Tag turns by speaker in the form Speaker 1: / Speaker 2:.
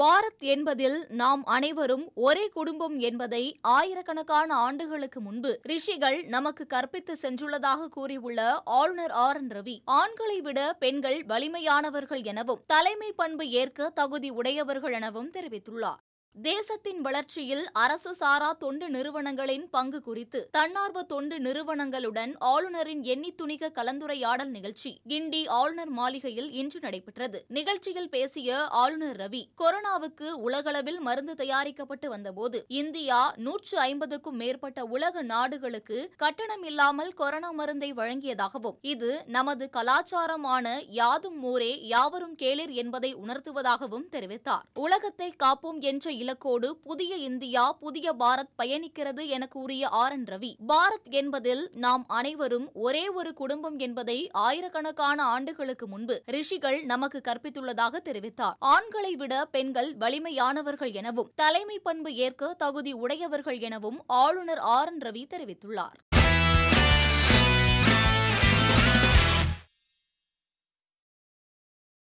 Speaker 1: பாரத் என்பதில் நாம் அனைவரும் ஒரே குடும்பம் என்பதை ஆயிரக்கணக்கான ஆண்டுகளுக்கு முன்பு ரிஷிகள் நமக்கு கற்பித்து சென்றுள்ளதாக கூறியுள்ள ஆளுநர் ஆர் என் ரவி ஆண்களை விட பெண்கள் வலிமையானவர்கள் எனவும் தலைமை பண்பு ஏற்க தகுதி உடையவர்கள் எனவும் தெரிவித்துள்ளார் தேசத்தின் வளர்ச்சியில் அரசு சாரா தொண்டு நிறுவனங்களின் பங்கு குறித்து தன்னார்வ தொண்டு நிறுவனங்களுடன் ஆளுநரின் எண்ணி துணிக கலந்துரையாடல் நிகழ்ச்சி கிண்டி ஆளுநர் மாளிகையில் இன்று நடைபெற்றது நிகழ்ச்சியில் பேசிய ஆளுநர் ரவி கொரோனாவுக்கு உலகளவில் மருந்து தயாரிக்கப்பட்டு வந்தபோது இந்தியா நூற்று ஐம்பதுக்கும் மேற்பட்ட உலக நாடுகளுக்கு கட்டணம் இல்லாமல் கொரோனா மருந்தை வழங்கியதாகவும் இது நமது கலாச்சாரமான யாதும் ஊரே யாவரும் கேளிர் என்பதை உணர்த்துவதாகவும் தெரிவித்தார் உலகத்தை காப்போம் என்ற இலக்கோடு புதிய இந்தியா புதிய பாரத் பயணிக்கிறது என கூறிய ஆர் என் ரவி பாரத் என்பதில் நாம் அனைவரும் ஒரே ஒரு குடும்பம் என்பதை ஆயிரக்கணக்கான ஆண்டுகளுக்கு முன்பு ரிஷிகள் நமக்கு கற்பித்துள்ளதாக தெரிவித்தார் ஆண்களை விட பெண்கள் வலிமையானவர்கள் எனவும் தலைமை பண்பு ஏற்க தகுதி உடையவர்கள் எனவும் ஆளுநர் ஆர் என் ரவி தெரிவித்துள்ளார்